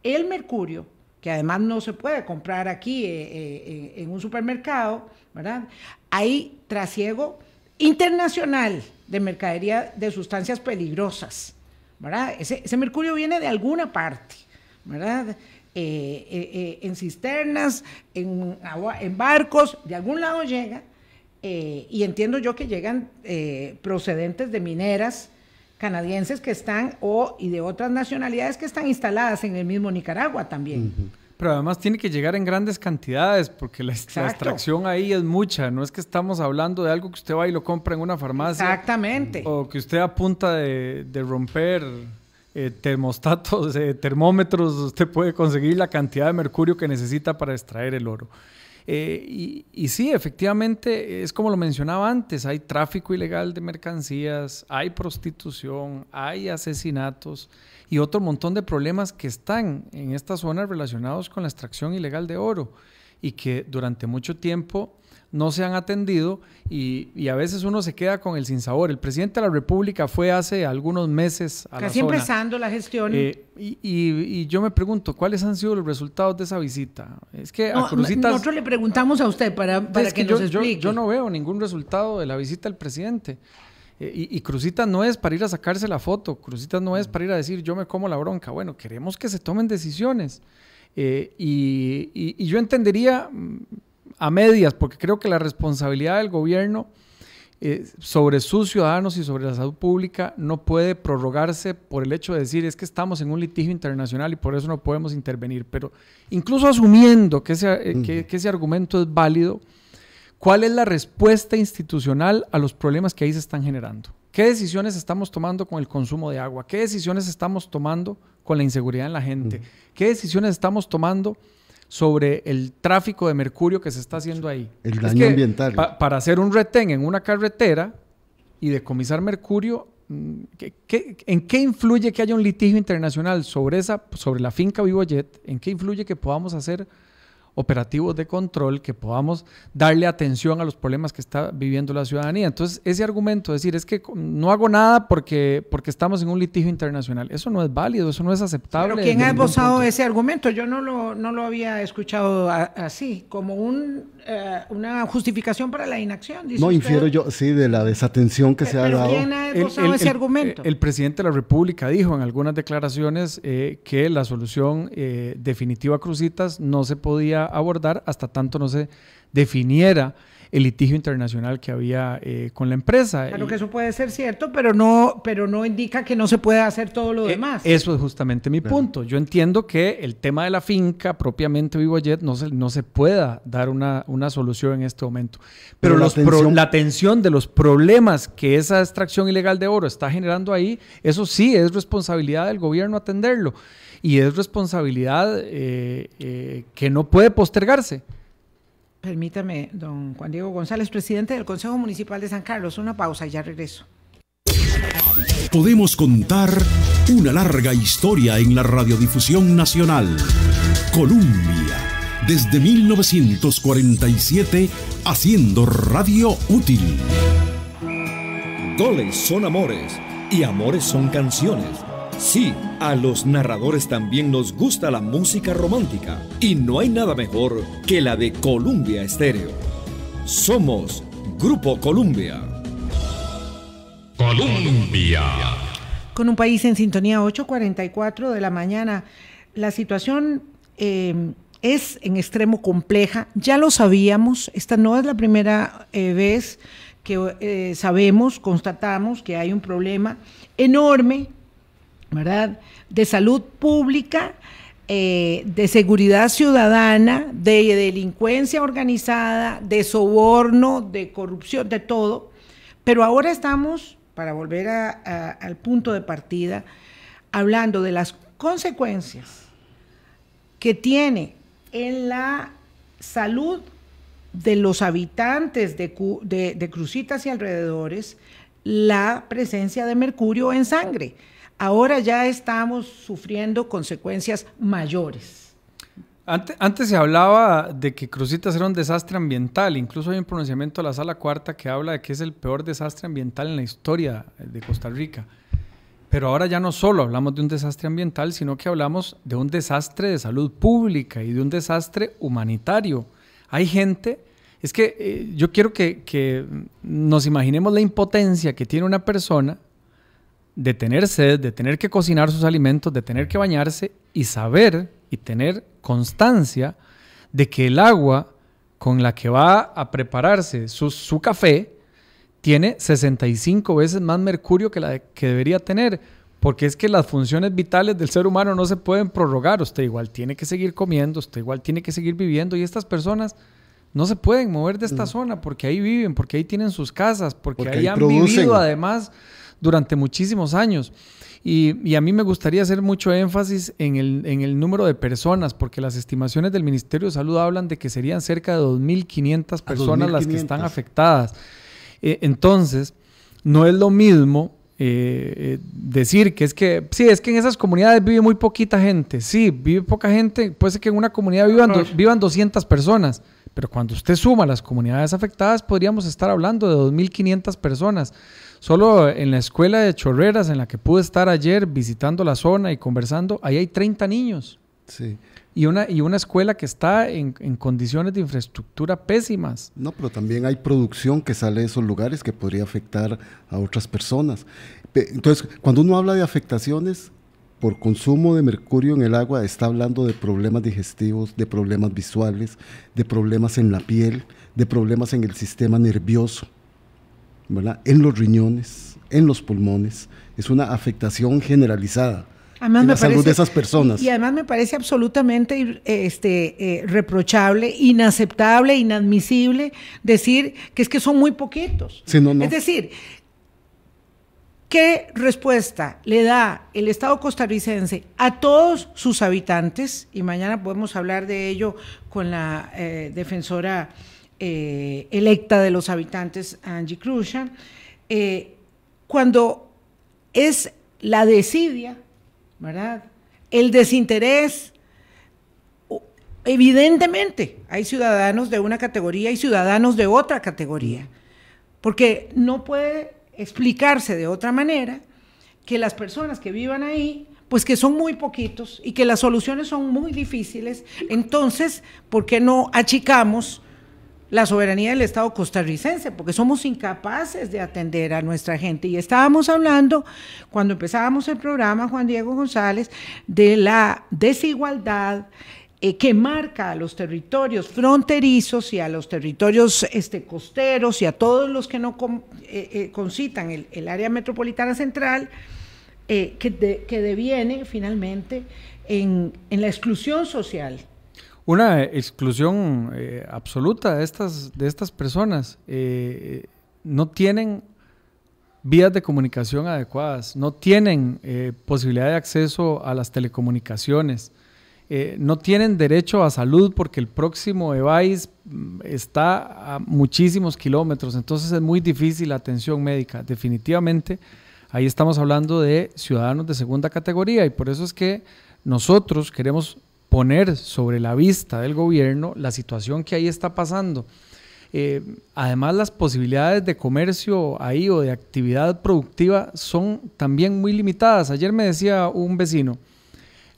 el mercurio, que además no se puede comprar aquí eh, eh, en un supermercado, ¿verdad? Hay trasiego internacional de mercadería de sustancias peligrosas, ¿verdad? Ese, mercurio viene de alguna parte, ¿verdad? Eh, eh, eh, en cisternas, en, en barcos, de algún lado llega, y entiendo yo que llegan procedentes de mineras canadienses que están o y de otras nacionalidades que están instaladas en el mismo Nicaragua también. Pero además tiene que llegar en grandes cantidades porque la, extracción ahí es mucha. No es que estamos hablando de algo que usted va y lo compra en una farmacia. Exactamente. O que usted apunta de, romper eh, termostatos, eh, termómetros, usted puede conseguir la cantidad de mercurio que necesita para extraer el oro. Eh, y, sí, efectivamente, es como lo mencionaba antes, hay tráfico ilegal de mercancías, hay prostitución, hay asesinatos y otro montón de problemas que están en esta zona relacionados con la extracción ilegal de oro y que durante mucho tiempo no se han atendido y, y, a veces uno se queda con el sinsabor. El presidente de la República fue hace algunos meses a Casi la zona. empezando la gestión. Eh, y, y, yo me pregunto, ¿cuáles han sido los resultados de esa visita? Es que a Cruzitas, Nosotros le preguntamos a usted para, para que, nos yo, explique. Yo, yo, no veo ningún resultado de la visita del presidente. Eh, y, no es para ir a sacarse la foto, Crucita no es para ir a decir yo me como la bronca. Bueno, queremos que se tomen decisiones. Eh, y, yo entendería mm, a medias, porque creo que la responsabilidad del gobierno eh, sobre sus ciudadanos y sobre la salud pública no puede prorrogarse por el hecho de decir es que estamos en un litigio internacional y por eso no podemos intervenir. Pero incluso asumiendo que ese argumento es válido, ¿Cuál es la respuesta institucional a los problemas que ahí se están generando? ¿Qué decisiones estamos tomando con el consumo de agua? ¿Qué decisiones estamos tomando con la inseguridad en la gente? ¿Qué decisiones estamos tomando sobre el tráfico de mercurio que se está haciendo ahí? El daño ambiental. para hacer un retén en una carretera y decomisar mercurio, mm, en qué influye que haya un litigio internacional sobre, esa, sobre la finca Vivojet? ¿En qué influye que podamos hacer operativos de control, que podamos darle atención a los problemas que está viviendo la ciudadanía. Entonces, ese argumento, decir, es que no hago nada porque, porque estamos en un litigio internacional, eso no es válido, eso no es aceptable. Pero ¿quién ha esbozado ese argumento? Yo no lo, no lo había escuchado así, como un eh, una justificación para la inacción. no, infiero yo, sí, de la desatención que eh, se ha dado. el, presidente de la República dijo en algunas declaraciones eh, que la solución definitiva a Crucitas no se podía abordar hasta tanto no se definiera el litigio internacional que había eh, con la empresa. Claro ah, eh, que eso puede ser cierto, pero no, pero no indica que no se pueda hacer todo lo eh, demás. Eso es justamente mi punto. Yo entiendo que el tema de la finca, propiamente vivo no se, no se pueda dar una, solución en este momento. Pero, los la, tensión... de los problemas que esa extracción ilegal de oro está generando ahí, eso sí es responsabilidad del gobierno atenderlo y es responsabilidad que no puede postergarse. Permítame, don Juan Diego González, presidente del Consejo Municipal de San Carlos. Una pausa y ya regreso. Podemos contar una larga historia en la radiodifusión nacional. Colombia, desde 1947, haciendo radio útil. Goles son amores y amores son canciones Sí, a los narradores también nos gusta la música romántica y no hay nada mejor que la de Columbia Estéreo. Somos Grupo Columbia. Columbia. Con un país en sintonía 8.44 de la mañana. La situación eh, es en extremo compleja, ya lo sabíamos, esta no es la primera eh, vez que eh, sabemos, constatamos que hay un problema enorme ¿verdad? De salud pública, eh, de seguridad ciudadana, de delincuencia organizada, de soborno, de corrupción, de todo. Pero ahora estamos, para volver al punto de partida, hablando de las consecuencias que tiene en la salud de los habitantes de, Cruzitas de Crucitas y alrededores la presencia de mercurio en sangre ahora ya estamos sufriendo consecuencias mayores. Antes, se hablaba de que Cruzitas era un desastre ambiental, incluso hay un pronunciamiento de la Sala Cuarta que habla de que es el peor desastre ambiental en la historia eh, de Costa Rica. Pero ahora ya no solo hablamos de un desastre ambiental, sino que hablamos de un desastre de salud pública y de un desastre humanitario. Hay gente, es que eh, yo quiero que nos imaginemos la impotencia que tiene una persona de tener sed, de tener que cocinar sus alimentos, de tener que bañarse y saber y tener constancia de que el agua con la que va a prepararse su, café tiene 65 veces más mercurio que la que debería tener, porque es que las funciones vitales del ser humano no se pueden prorrogar, usted igual tiene que seguir comiendo, usted igual tiene que seguir viviendo y estas personas no se pueden mover de esta mm. zona porque ahí viven, porque ahí tienen sus casas, porque, ahí, han vivido además durante muchísimos años. Y, a mí me gustaría hacer mucho énfasis en el, número de personas, porque las estimaciones del Ministerio de Salud hablan de que serían cerca de 2.500 personas las que están afectadas. Eh, entonces, no es lo mismo eh, eh, decir que es que, sí, es que en esas comunidades vive muy poquita gente. Sí, vive poca gente. Puede ser que en una comunidad vivan, vivan 200 personas. Pero cuando usted suma las comunidades afectadas, podríamos estar hablando de 2.500 personas. Solo en la escuela de Chorreras, en la que pude estar ayer visitando la zona y conversando, ahí hay 30 niños. Y una, y una escuela que está en, en, condiciones de infraestructura pésimas. No, pero también hay producción que sale de esos lugares que podría afectar a otras personas. Entonces, cuando uno habla de afectaciones por consumo de mercurio en el agua, está hablando de problemas digestivos, de problemas visuales, de problemas en la piel, de problemas en el sistema nervioso. En los riñones, en los pulmones, es una afectación generalizada. Además, en la salud de esas personas. Y además me parece absolutamente este, eh, reprochable, inaceptable, inadmisible decir que es que son muy poquitos. Es decir, ¿qué respuesta le da el Estado costarricense a todos sus habitantes? Y mañana podemos hablar de ello con la eh, defensora eh, electa de los habitantes, Angie Crucian, eh, cuando es la desidia, ¿verdad? El desinterés. Evidentemente, hay ciudadanos de una categoría y ciudadanos de otra categoría, porque no puede explicarse de otra manera que las personas que vivan ahí, pues que son muy poquitos y que las soluciones son muy difíciles, entonces, ¿por qué no achicamos la soberanía del Estado costarricense, porque somos incapaces de atender a nuestra gente. Y estábamos hablando, cuando empezábamos el programa, Juan Diego González, de la desigualdad eh, que marca a los territorios fronterizos y a los territorios este, costeros y a todos los que no eh, eh, concitan el, área metropolitana central, que, deviene finalmente en, en la exclusión social una exclusión eh, absoluta de estas, de estas personas. Eh, no tienen vías de comunicación adecuadas, no tienen eh, posibilidad de acceso a las telecomunicaciones, no tienen derecho a salud porque el próximo EVAIS mm, está a muchísimos kilómetros, entonces es muy difícil la atención médica. Definitivamente, ahí estamos hablando de ciudadanos de segunda categoría y por eso es que nosotros queremos poner sobre la vista del gobierno la situación que ahí está pasando. Eh, además, las posibilidades de comercio ahí o de actividad productiva son también muy limitadas. Ayer me decía un vecino,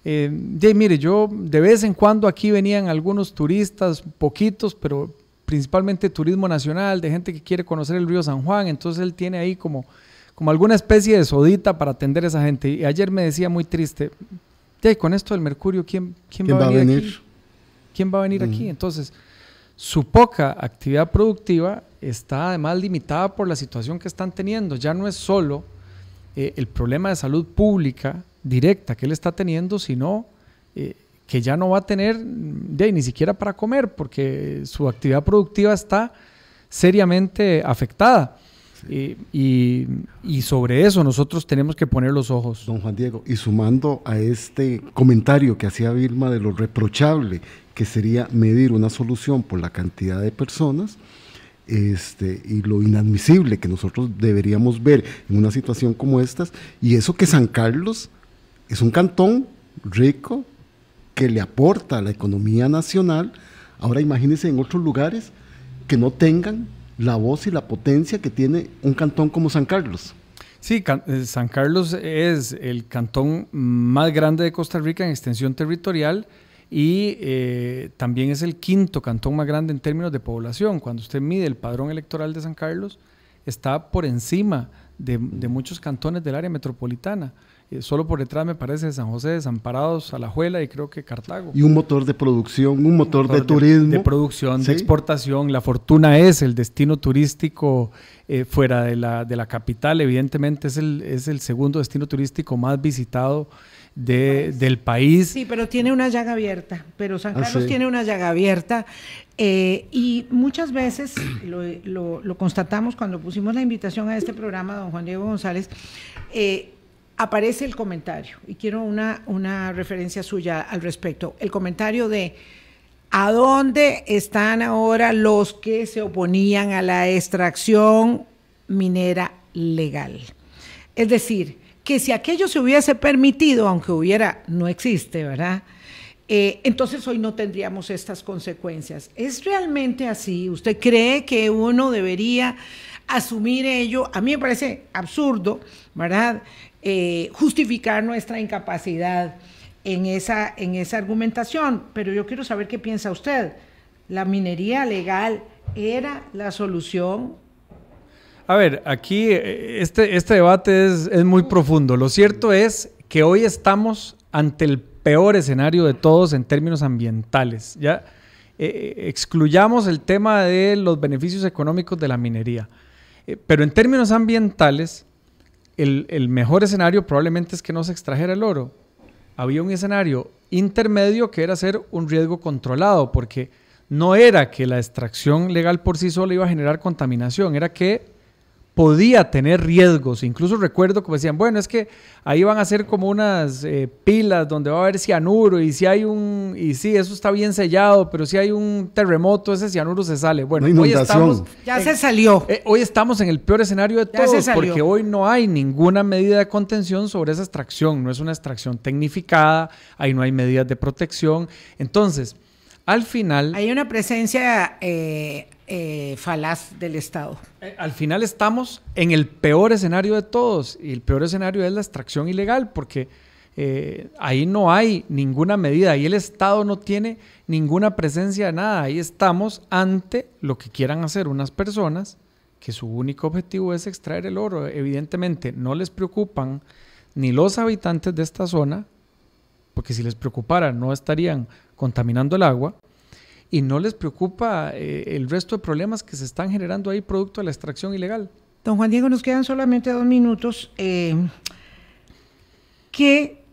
eh, de, mire, yo de vez en cuando aquí venían algunos turistas, poquitos, pero principalmente turismo nacional, de gente que quiere conocer el río San Juan, entonces él tiene ahí como, como alguna especie de sodita para atender a esa gente. Y ayer me decía muy triste, de con esto del mercurio, ¿quién, quién, va, a venir? Aquí? ¿Quién va a venir aquí? Mm. Entonces, su poca actividad productiva está además limitada por la situación que están teniendo. Ya no es solo eh, el problema de salud pública directa que él está teniendo, sino eh, que ya no va a tener mm, ni siquiera para comer porque su actividad productiva está seriamente afectada. Y, y, sobre eso nosotros tenemos que poner los ojos. Don Juan Diego, y sumando a este comentario que hacía Vilma de lo reprochable que sería medir una solución por la cantidad de personas, este, y lo inadmisible que nosotros deberíamos ver en una situación como estas, y eso que San Carlos es un cantón rico que le aporta a la economía nacional, ahora imagínense en otros lugares que no tengan la voz y la potencia que tiene un cantón como San Carlos. Sí, eh, San Carlos es el cantón más grande de Costa Rica en extensión territorial y eh, también es el quinto cantón más grande en términos de población. Cuando usted mide el padrón electoral de San Carlos, está por encima de, muchos cantones del área metropolitana. Eh, solo por detrás me parece San José, Desamparados, Alajuela y creo que Cartago. Y un motor de producción, un motor, de, turismo. De producción, de exportación. La fortuna es el destino turístico eh, fuera de la, de la capital. Evidentemente es el, es el segundo destino turístico más visitado de, del país. Sí, pero tiene una llaga abierta, pero San ah, Carlos tiene una llaga abierta. Eh, y muchas veces lo, constatamos cuando pusimos la invitación a este programa, don Juan Diego González, eh, aparece el comentario, y quiero una, una referencia suya al respecto, el comentario de... ¿A dónde están ahora los que se oponían a la extracción minera legal? Es decir, que si aquello se hubiese permitido, aunque hubiera, no existe, ¿verdad? Eh, entonces hoy no tendríamos estas consecuencias. ¿Es realmente así? ¿Usted cree que uno debería asumir ello? A mí me parece absurdo, ¿verdad? Eh, justificar nuestra incapacidad en esa, en esa argumentación, pero yo quiero saber qué piensa usted. ¿La minería legal era la solución a ver, aquí eh, este, este debate es, muy profundo. Lo cierto es que hoy estamos ante el peor escenario de todos en términos ambientales. Ya eh, eh, excluyamos el tema de los beneficios económicos de la minería. pero en términos ambientales, el, el, mejor escenario probablemente es que no se extrajera el oro. Había un escenario intermedio que era ser un riesgo controlado, porque no era que la extracción legal por sí sola iba a generar contaminación, era que podía tener riesgos. Incluso recuerdo como decían, bueno, es que ahí van a ser como unas eh, pilas donde va a haber cianuro y si hay un, y sí, eso está bien sellado, pero si hay un terremoto, ese cianuro se sale. Bueno, hoy estamos... Ya se salió. Eh, hoy estamos en el peor escenario de todo porque hoy no hay ninguna medida de contención sobre esa extracción. No es una extracción tecnificada, ahí no hay medidas de protección. Entonces, al final... Hay una presencia... Eh, eh, falaz del Estado. Eh, al final estamos en el peor escenario de todos y el peor escenario es la extracción ilegal porque eh, ahí no hay ninguna medida, ahí el Estado no tiene ninguna presencia de nada, ahí estamos ante lo que quieran hacer unas personas que su único objetivo es extraer el oro. Evidentemente no les preocupan ni los habitantes de esta zona, porque si les preocupara no estarían contaminando el agua, y no les preocupa eh, el resto de problemas que se están generando ahí producto de la extracción ilegal. Don Juan Diego, nos quedan solamente dos minutos. Eh, ¿Qué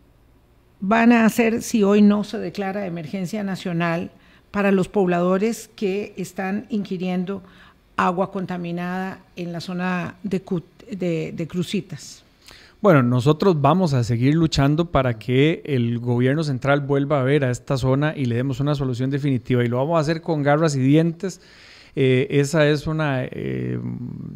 van a hacer si hoy no se declara emergencia nacional para los pobladores que están inquiriendo agua contaminada en la zona de, de, de Crucitas? Bueno, nosotros vamos a seguir luchando para que el gobierno central vuelva a ver a esta zona y le demos una solución definitiva. Y lo vamos a hacer con garras y dientes. Eh, esa es una, eh,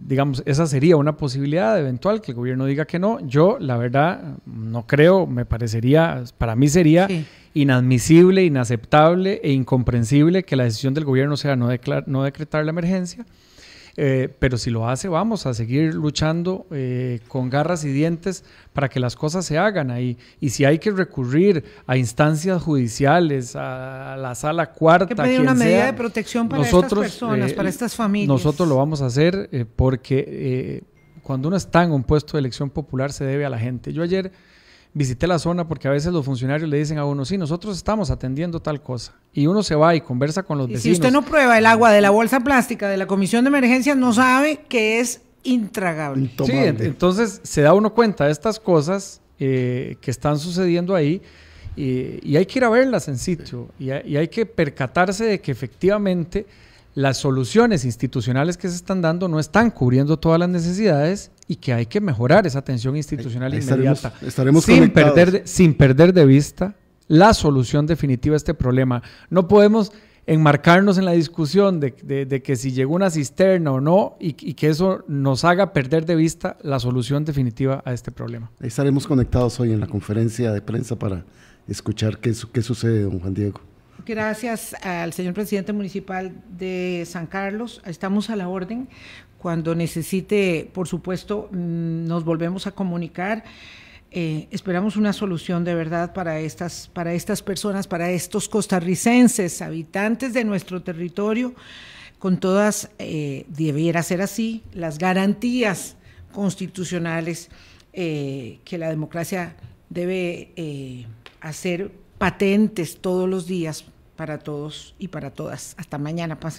digamos, esa sería una posibilidad eventual que el gobierno diga que no. Yo, la verdad, no creo, me parecería, para mí sería inadmisible, inaceptable e incomprensible que la decisión del gobierno sea no, no decretar la emergencia eh, pero si lo hace, vamos a seguir luchando eh, con garras y dientes para que las cosas se hagan ahí. Y si hay que recurrir a instancias judiciales, a la sala cuarta, que pedir una medida de protección para estas personas, eh, para estas familias. Nosotros lo vamos a hacer porque cuando uno está en un puesto de elección popular se debe a la gente. Yo ayer visité la zona porque a veces los funcionarios le dicen a uno, sí, nosotros estamos atendiendo tal cosa. Y uno se va y conversa con los y Si usted no prueba el agua de la bolsa plástica de la Comisión de Emergencias, no sabe que es intragable. Sí, entonces se da uno cuenta de estas cosas eh, que están sucediendo ahí. y hay que ir a verlas en sitio y hay que percatarse de que efectivamente las soluciones institucionales que se están dando no están cubriendo todas las necesidades y que hay que mejorar esa atención institucional inmediata. Estaremos, sin, perder de, sin perder de vista la solución definitiva a este problema. No podemos enmarcarnos en la discusión de, que si llegó una cisterna o no y, que eso nos haga perder de vista la solución definitiva a este problema. estaremos conectados hoy en la conferencia de prensa para escuchar qué, qué sucede, don Juan Diego. Gracias al señor presidente municipal de San Carlos. Estamos a la orden. Cuando necesite, por supuesto, mm, nos volvemos a comunicar. Eh, esperamos una solución de verdad para estas, para estas personas, para estos costarricenses, habitantes de nuestro territorio, con todas, eh, debiera ser así, las garantías constitucionales eh, que la democracia debe hacer patentes todos los días para todos y para todas. Hasta mañana. Pasen